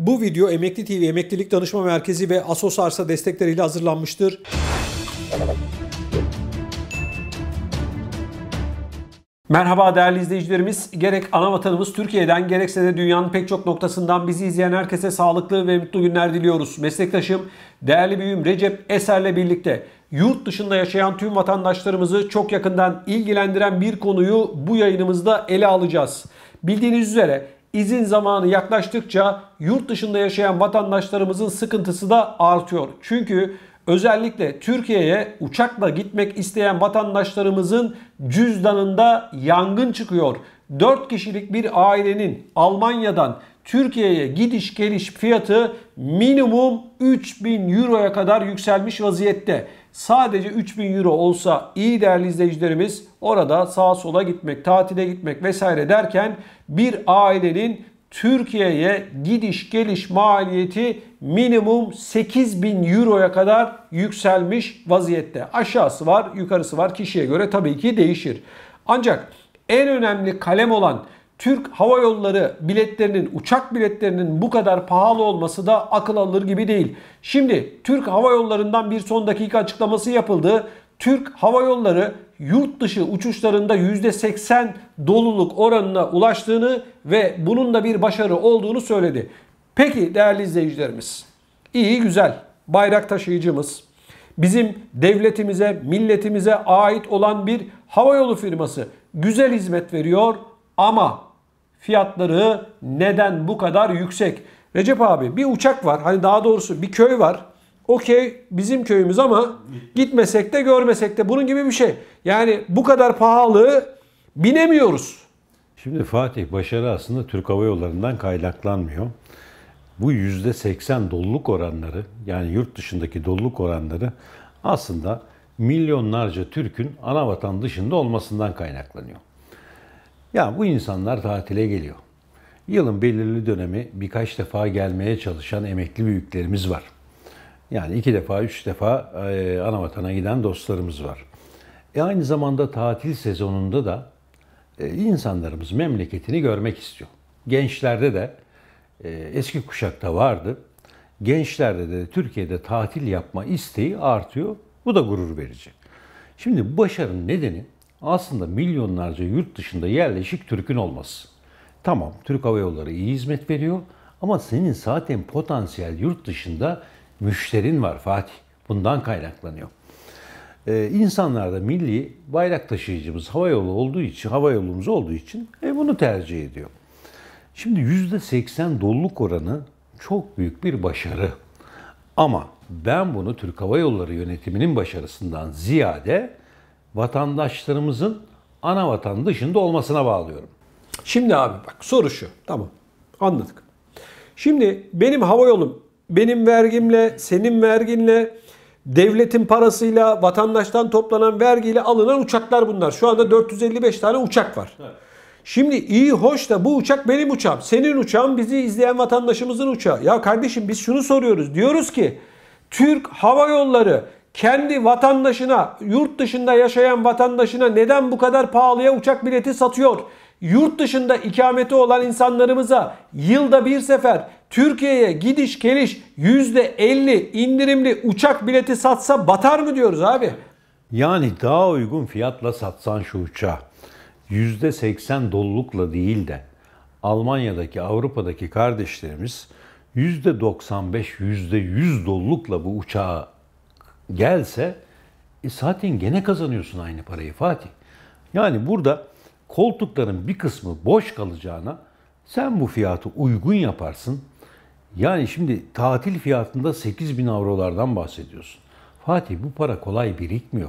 Bu video Emekli TV Emeklilik Danışma Merkezi ve Asosarsa destekleriyle hazırlanmıştır. Merhaba değerli izleyicilerimiz. Gerek ana vatanımız Türkiye'den gerekse de dünyanın pek çok noktasından bizi izleyen herkese sağlıklı ve mutlu günler diliyoruz. Meslektaşım, değerli büyüğüm Recep Eser'le birlikte yurt dışında yaşayan tüm vatandaşlarımızı çok yakından ilgilendiren bir konuyu bu yayınımızda ele alacağız. Bildiğiniz üzere İzin zamanı yaklaştıkça yurt dışında yaşayan vatandaşlarımızın sıkıntısı da artıyor. Çünkü özellikle Türkiye'ye uçakla gitmek isteyen vatandaşlarımızın cüzdanında yangın çıkıyor. 4 kişilik bir ailenin Almanya'dan Türkiye'ye gidiş geliş fiyatı minimum 3000 euroya kadar yükselmiş vaziyette. Sadece 3000 euro olsa iyi değerli izleyicilerimiz orada sağa sola gitmek, tatile gitmek vesaire derken bir ailenin Türkiye'ye gidiş geliş maliyeti minimum 8000 euroya kadar yükselmiş vaziyette. Aşağısı var, yukarısı var. Kişiye göre tabii ki değişir. Ancak en önemli kalem olan Türk Hava Yolları biletlerinin, uçak biletlerinin bu kadar pahalı olması da akıl alır gibi değil. Şimdi Türk Hava Yolları'ndan bir son dakika açıklaması yapıldı. Türk Hava Yolları yurt dışı uçuşlarında %80 doluluk oranına ulaştığını ve bunun da bir başarı olduğunu söyledi. Peki değerli izleyicilerimiz, iyi güzel bayrak taşıyıcımız, bizim devletimize, milletimize ait olan bir havayolu firması güzel hizmet veriyor ama fiyatları neden bu kadar yüksek? Recep abi bir uçak var. Hani daha doğrusu bir köy var. O köy bizim köyümüz ama gitmesek de görmesek de bunun gibi bir şey. Yani bu kadar pahalı binemiyoruz. Şimdi Fatih başarı aslında Türk Hava Yolları'ndan kaynaklanmıyor. Bu %80 doluluk oranları yani yurt dışındaki doluluk oranları aslında milyonlarca Türk'ün ana vatan dışında olmasından kaynaklanıyor. Ya bu insanlar tatile geliyor. Yılın belirli dönemi birkaç defa gelmeye çalışan emekli büyüklerimiz var. Yani iki defa, üç defa e, ana giden dostlarımız var. E aynı zamanda tatil sezonunda da e, insanlarımız memleketini görmek istiyor. Gençlerde de e, eski kuşakta vardı. Gençlerde de Türkiye'de tatil yapma isteği artıyor. Bu da gurur verici. Şimdi bu başarının nedeni aslında milyonlarca yurt dışında yerleşik Türk'ün olması. Tamam Türk Hava Yolları iyi hizmet veriyor ama senin zaten potansiyel yurt dışında müşterin var Fatih. Bundan kaynaklanıyor. Ee, insanlar milli bayrak taşıyıcımız hava yolu olduğu için, hava yolumuz olduğu için e, bunu tercih ediyor. Şimdi %80 doluluk oranı çok büyük bir başarı. Ama ben bunu Türk Hava Yolları yönetiminin başarısından ziyade vatandaşlarımızın ana vatan dışında olmasına bağlıyorum. Şimdi abi bak soru şu. Tamam. Anladık. Şimdi benim hava yolum benim vergimle, senin verginle, devletin parasıyla, vatandaştan toplanan vergiyle alınan uçaklar bunlar. Şu anda 455 tane uçak var. Evet. Şimdi iyi hoş da bu uçak benim uçağım, senin uçağın, bizi izleyen vatandaşımızın uçağı. Ya kardeşim biz şunu soruyoruz. Diyoruz ki Türk Hava Yolları kendi vatandaşına, yurt dışında yaşayan vatandaşına neden bu kadar pahalıya uçak bileti satıyor? Yurt dışında ikameti olan insanlarımıza yılda bir sefer Türkiye'ye gidiş geliş %50 indirimli uçak bileti satsa batar mı diyoruz abi? Yani daha uygun fiyatla satsan şu uçağı %80 dolulukla değil de Almanya'daki, Avrupa'daki kardeşlerimiz %95, %100 dolulukla bu uçağı gelse e zaten gene kazanıyorsun aynı parayı Fatih. Yani burada koltukların bir kısmı boş kalacağına sen bu fiyatı uygun yaparsın. Yani şimdi tatil fiyatında 8 bin avrolardan bahsediyorsun. Fatih bu para kolay birikmiyor.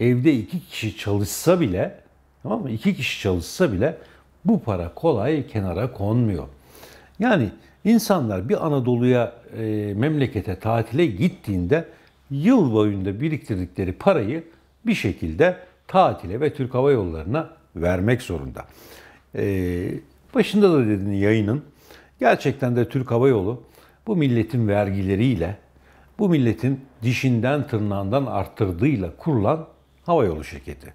Evde iki kişi çalışsa bile tamam mı? İki kişi çalışsa bile bu para kolay kenara konmuyor. Yani insanlar bir Anadolu'ya, e, memlekete, tatile gittiğinde yıl boyunda biriktirdikleri parayı bir şekilde tatile ve Türk Hava Yolları'na vermek zorunda. Ee, başında da dediğin yayının gerçekten de Türk Hava Yolu bu milletin vergileriyle, bu milletin dişinden tırnağından arttırdığıyla kurulan hava yolu şirketi.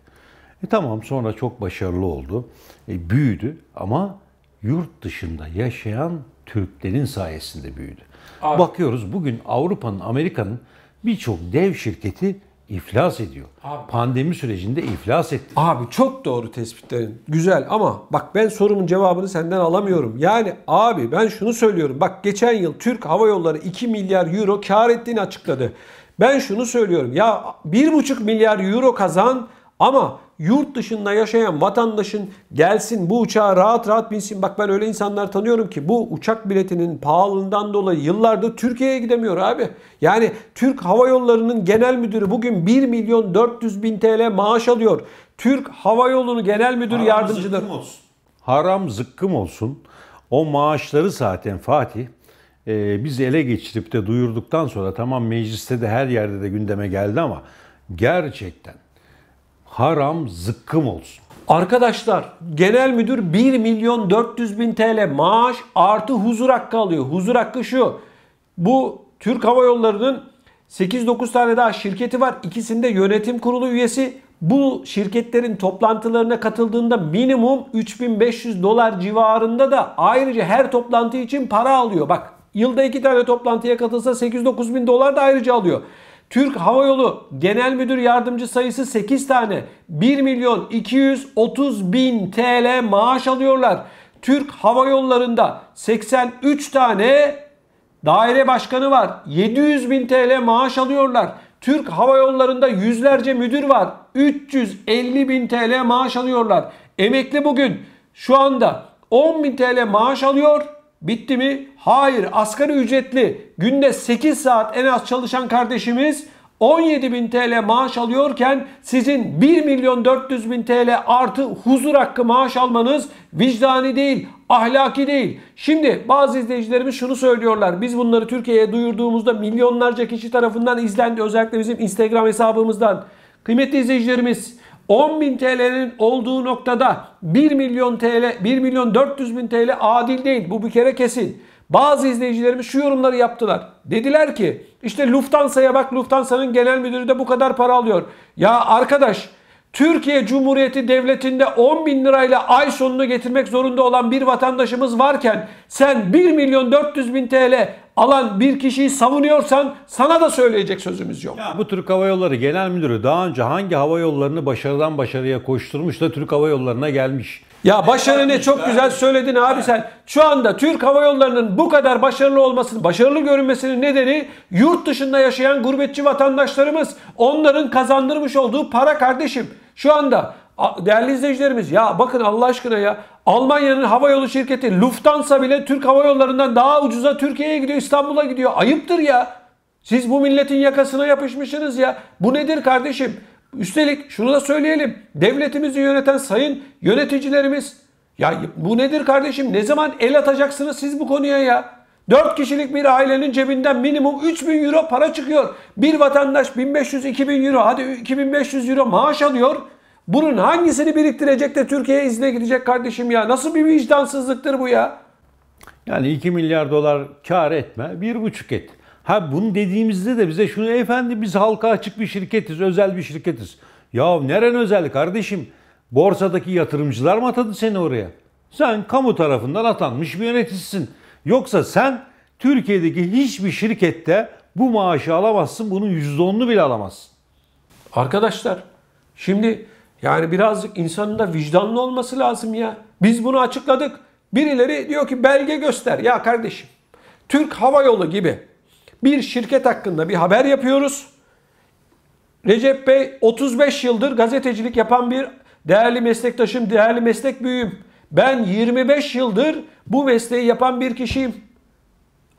E tamam sonra çok başarılı oldu, e, büyüdü ama yurt dışında yaşayan Türklerin sayesinde büyüdü. Abi. Bakıyoruz bugün Avrupa'nın, Amerika'nın birçok dev şirketi iflas ediyor. Abi. Pandemi sürecinde iflas etti. Abi çok doğru tespitlerin. Güzel ama bak ben sorumun cevabını senden alamıyorum. Yani abi ben şunu söylüyorum. Bak geçen yıl Türk Hava Yolları 2 milyar euro kar ettiğini açıkladı. Ben şunu söylüyorum. Ya 1,5 milyar euro kazan ama yurt dışında yaşayan vatandaşın gelsin bu uçağa rahat rahat binsin. Bak ben öyle insanlar tanıyorum ki bu uçak biletinin pahalılığından dolayı yıllardır Türkiye'ye gidemiyor abi. Yani Türk Hava Yolları'nın genel müdürü bugün 1 milyon 400 bin TL maaş alıyor. Türk Hava Yolunun genel müdür Haram yardımcıları. Zıkkım olsun. Haram zıkkım olsun. O maaşları zaten Fatih e, biz ele geçirip de duyurduktan sonra tamam mecliste de her yerde de gündeme geldi ama gerçekten haram zıkkım olsun. Arkadaşlar genel müdür 1 milyon 400 bin TL maaş artı huzur hakkı alıyor. Huzur hakkı şu. Bu Türk Hava Yolları'nın 8-9 tane daha şirketi var. İkisinde yönetim kurulu üyesi. Bu şirketlerin toplantılarına katıldığında minimum 3500 dolar civarında da ayrıca her toplantı için para alıyor. Bak yılda iki tane toplantıya katılsa 8-9 bin dolar da ayrıca alıyor. Türk Hava Yolu Genel Müdür Yardımcı sayısı 8 tane. 1 milyon 230 bin TL maaş alıyorlar. Türk Hava Yolları'nda 83 tane daire başkanı var. 700 bin TL maaş alıyorlar. Türk Hava Yolları'nda yüzlerce müdür var. 350 bin TL maaş alıyorlar. Emekli bugün şu anda 10 bin TL maaş alıyor Bitti mi? Hayır. Asgari ücretli günde 8 saat en az çalışan kardeşimiz 17 bin TL maaş alıyorken sizin 1 milyon 400 bin TL artı huzur hakkı maaş almanız vicdani değil, ahlaki değil. Şimdi bazı izleyicilerimiz şunu söylüyorlar. Biz bunları Türkiye'ye duyurduğumuzda milyonlarca kişi tarafından izlendi. Özellikle bizim Instagram hesabımızdan. Kıymetli izleyicilerimiz 10.000 TL'nin olduğu noktada 1 milyon TL, 1 milyon 400 bin TL adil değil. Bu bir kere kesin. Bazı izleyicilerimiz şu yorumları yaptılar. Dediler ki işte Lufthansa'ya bak Lufthansa'nın genel müdürü de bu kadar para alıyor. Ya arkadaş Türkiye Cumhuriyeti Devleti'nde 10 bin lirayla ay sonunu getirmek zorunda olan bir vatandaşımız varken sen 1 milyon 400 bin TL alan bir kişiyi savunuyorsan sana da söyleyecek sözümüz yok. Ya, bu Türk Hava Yolları Genel Müdürü daha önce hangi hava yollarını başarıdan başarıya koşturmuş da Türk Hava Yolları'na gelmiş? Ya başarı ne çok güzel söyledin abi sen. Şu anda Türk Hava Yolları'nın bu kadar başarılı olmasının, başarılı görünmesinin nedeni yurt dışında yaşayan gurbetçi vatandaşlarımız. Onların kazandırmış olduğu para kardeşim. Şu anda Değerli izleyicilerimiz ya bakın Allah aşkına ya Almanya'nın hava yolu şirketi Lufthansa bile Türk Hava Yolları'ndan daha ucuza Türkiye'ye gidiyor, İstanbul'a gidiyor. Ayıptır ya. Siz bu milletin yakasına yapışmışsınız ya. Bu nedir kardeşim? Üstelik şunu da söyleyelim. Devletimizi yöneten sayın yöneticilerimiz ya bu nedir kardeşim? Ne zaman el atacaksınız siz bu konuya ya? 4 kişilik bir ailenin cebinden minimum 3000 euro para çıkıyor. Bir vatandaş 1500-2000 euro hadi 2500 euro maaş alıyor. Bunun hangisini biriktirecek de Türkiye izne gidecek kardeşim ya? Nasıl bir vicdansızlıktır bu ya? Yani 2 milyar dolar kar etme, 1,5 et. Ha bunu dediğimizde de bize şunu efendi biz halka açık bir şirketiz, özel bir şirketiz. Ya neren özel kardeşim? Borsadaki yatırımcılar mı atadı seni oraya? Sen kamu tarafından atanmış bir yöneticisin. Yoksa sen Türkiye'deki hiçbir şirkette bu maaşı alamazsın. Bunun %10'unu bile alamazsın. Arkadaşlar şimdi yani birazcık insanın da vicdanlı olması lazım ya. Biz bunu açıkladık. Birileri diyor ki belge göster. Ya kardeşim Türk Hava Yolu gibi bir şirket hakkında bir haber yapıyoruz. Recep Bey 35 yıldır gazetecilik yapan bir değerli meslektaşım, değerli meslek büyüğüm. Ben 25 yıldır bu mesleği yapan bir kişiyim.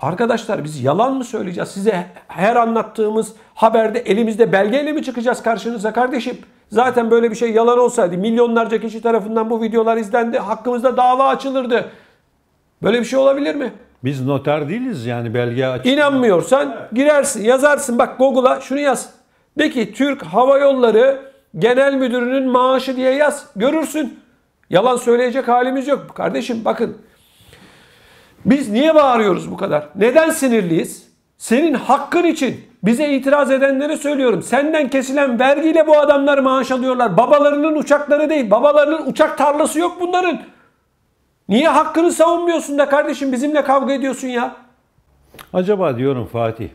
Arkadaşlar biz yalan mı söyleyeceğiz? Size her anlattığımız haberde elimizde belgeyle mi çıkacağız karşınıza kardeşim? Zaten böyle bir şey yalan olsaydı milyonlarca kişi tarafından bu videolar izlendi. Hakkımızda dava açılırdı. Böyle bir şey olabilir mi? Biz noter değiliz yani belge açık. İnanmıyorsan girersin yazarsın bak Google'a şunu yaz. De ki Türk Hava Yolları Genel Müdürü'nün maaşı diye yaz. Görürsün. Yalan söyleyecek halimiz yok. Kardeşim bakın. Biz niye bağırıyoruz bu kadar? Neden sinirliyiz? Senin hakkın için bize itiraz edenlere söylüyorum. Senden kesilen vergiyle bu adamlar maaş alıyorlar. Babalarının uçakları değil. Babalarının uçak tarlası yok bunların. Niye hakkını savunmuyorsun da kardeşim bizimle kavga ediyorsun ya? Acaba diyorum Fatih.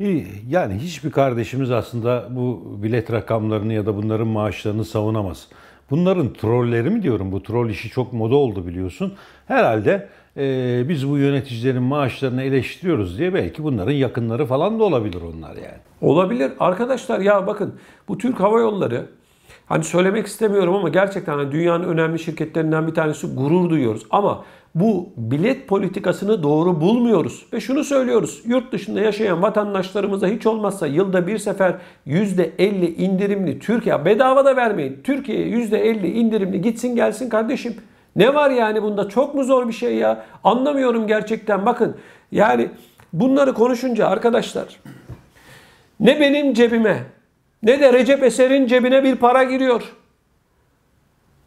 E, yani hiçbir kardeşimiz aslında bu bilet rakamlarını ya da bunların maaşlarını savunamaz. Bunların trolleri mi diyorum? Bu troll işi çok moda oldu biliyorsun. Herhalde ee, biz bu yöneticilerin maaşlarını eleştiriyoruz diye belki bunların yakınları falan da olabilir onlar yani. Olabilir. Arkadaşlar ya bakın bu Türk Hava Yolları hani söylemek istemiyorum ama gerçekten hani dünyanın önemli şirketlerinden bir tanesi gurur duyuyoruz. Ama bu bilet politikasını doğru bulmuyoruz. Ve şunu söylüyoruz. Yurt dışında yaşayan vatandaşlarımıza hiç olmazsa yılda bir sefer %50 indirimli Türkiye bedava da vermeyin. Türkiye'ye %50 indirimli gitsin gelsin kardeşim. Ne var yani bunda? Çok mu zor bir şey ya? Anlamıyorum gerçekten. Bakın yani bunları konuşunca arkadaşlar ne benim cebime ne de Recep Eser'in cebine bir para giriyor.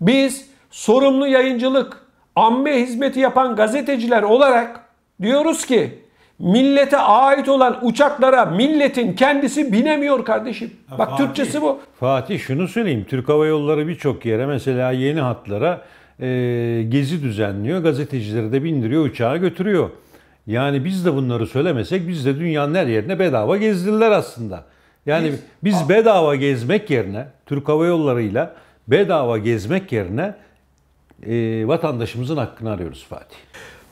Biz sorumlu yayıncılık, amme hizmeti yapan gazeteciler olarak diyoruz ki millete ait olan uçaklara milletin kendisi binemiyor kardeşim. Bak Fatih, Türkçesi bu. Fatih şunu söyleyeyim. Türk Hava Yolları birçok yere mesela yeni hatlara e, gezi düzenliyor. Gazetecileri de bindiriyor, uçağa götürüyor. Yani biz de bunları söylemesek biz de dünyanın her yerine bedava gezdiler aslında. Yani biz, biz bedava gezmek yerine Türk Hava Yolları'yla bedava gezmek yerine e, vatandaşımızın hakkını arıyoruz Fatih.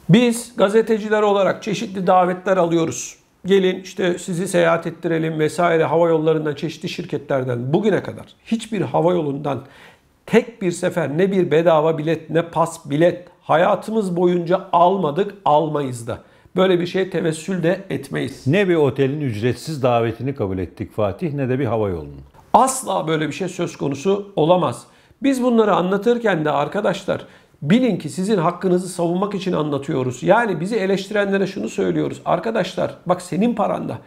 Biz gazeteciler olarak çeşitli davetler alıyoruz. Gelin işte sizi seyahat ettirelim vesaire hava yollarından çeşitli şirketlerden bugüne kadar hiçbir hava yolundan tek bir sefer ne bir bedava bilet ne pas bilet hayatımız boyunca almadık almayız da. Böyle bir şeye tevessül de etmeyiz. Ne bir otelin ücretsiz davetini kabul ettik Fatih ne de bir hava yolunun. Asla böyle bir şey söz konusu olamaz. Biz bunları anlatırken de arkadaşlar bilin ki sizin hakkınızı savunmak için anlatıyoruz. Yani bizi eleştirenlere şunu söylüyoruz. Arkadaşlar bak senin paranda.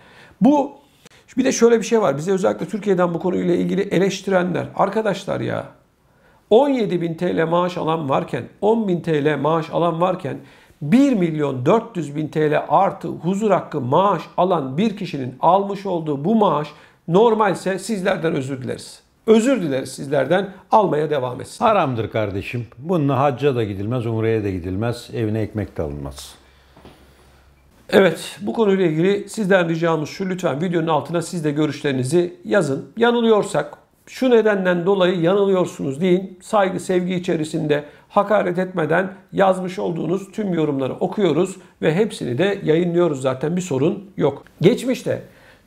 Bu bir de şöyle bir şey var. Bize özellikle Türkiye'den bu konuyla ilgili eleştirenler. Arkadaşlar ya 17 bin TL maaş alan varken, 10 bin TL maaş alan varken 1 milyon 400 bin TL artı huzur hakkı maaş alan bir kişinin almış olduğu bu maaş normalse sizlerden özür dileriz. Özür dileriz sizlerden almaya devam etsin. Haramdır kardeşim. Bununla hacca da gidilmez, umreye de gidilmez, evine ekmek de alınmaz. Evet bu konuyla ilgili sizden ricamız şu lütfen videonun altına siz de görüşlerinizi yazın. Yanılıyorsak şu nedenden dolayı yanılıyorsunuz deyin. Saygı, sevgi içerisinde hakaret etmeden yazmış olduğunuz tüm yorumları okuyoruz ve hepsini de yayınlıyoruz zaten bir sorun yok. Geçmişte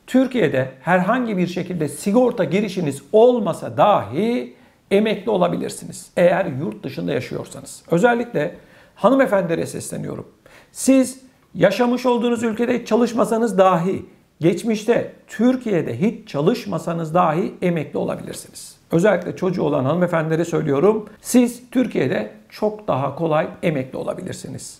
Türkiye'de herhangi bir şekilde sigorta girişiniz olmasa dahi emekli olabilirsiniz. Eğer yurt dışında yaşıyorsanız. Özellikle hanımefendilere sesleniyorum. Siz yaşamış olduğunuz ülkede çalışmasanız dahi Geçmişte Türkiye'de hiç çalışmasanız dahi emekli olabilirsiniz. Özellikle çocuğu olan hanımefendilere söylüyorum. Siz Türkiye'de çok daha kolay emekli olabilirsiniz.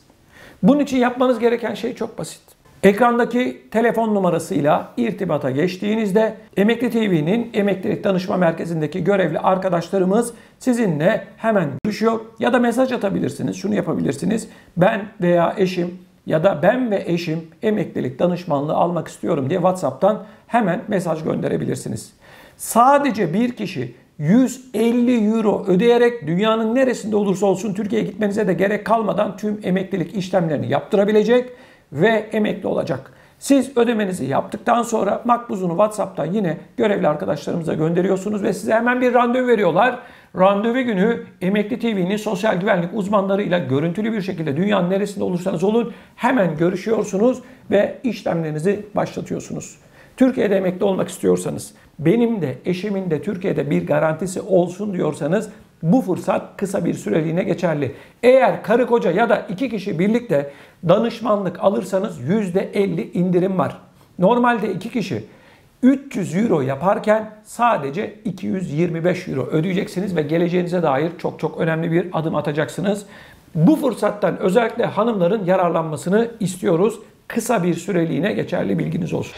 Bunun için yapmanız gereken şey çok basit. Ekrandaki telefon numarasıyla irtibata geçtiğinizde Emekli TV'nin emeklilik danışma merkezindeki görevli arkadaşlarımız sizinle hemen görüşüyor ya da mesaj atabilirsiniz. Şunu yapabilirsiniz. Ben veya eşim ya da ben ve eşim emeklilik danışmanlığı almak istiyorum diye WhatsApp'tan hemen mesaj gönderebilirsiniz. Sadece bir kişi 150 euro ödeyerek dünyanın neresinde olursa olsun Türkiye'ye gitmenize de gerek kalmadan tüm emeklilik işlemlerini yaptırabilecek ve emekli olacak. Siz ödemenizi yaptıktan sonra makbuzunu WhatsApp'tan yine görevli arkadaşlarımıza gönderiyorsunuz ve size hemen bir randevu veriyorlar. Randevu günü Emekli TV'nin sosyal güvenlik uzmanlarıyla görüntülü bir şekilde dünyanın neresinde olursanız olun hemen görüşüyorsunuz ve işlemlerinizi başlatıyorsunuz. Türkiye'de emekli olmak istiyorsanız, benim de eşimin de Türkiye'de bir garantisi olsun diyorsanız bu fırsat kısa bir süreliğine geçerli. Eğer karı koca ya da iki kişi birlikte danışmanlık alırsanız %50 indirim var. Normalde iki kişi 300 euro yaparken sadece 225 euro ödeyeceksiniz ve geleceğinize dair çok çok önemli bir adım atacaksınız. Bu fırsattan özellikle hanımların yararlanmasını istiyoruz. Kısa bir süreliğine geçerli bilginiz olsun.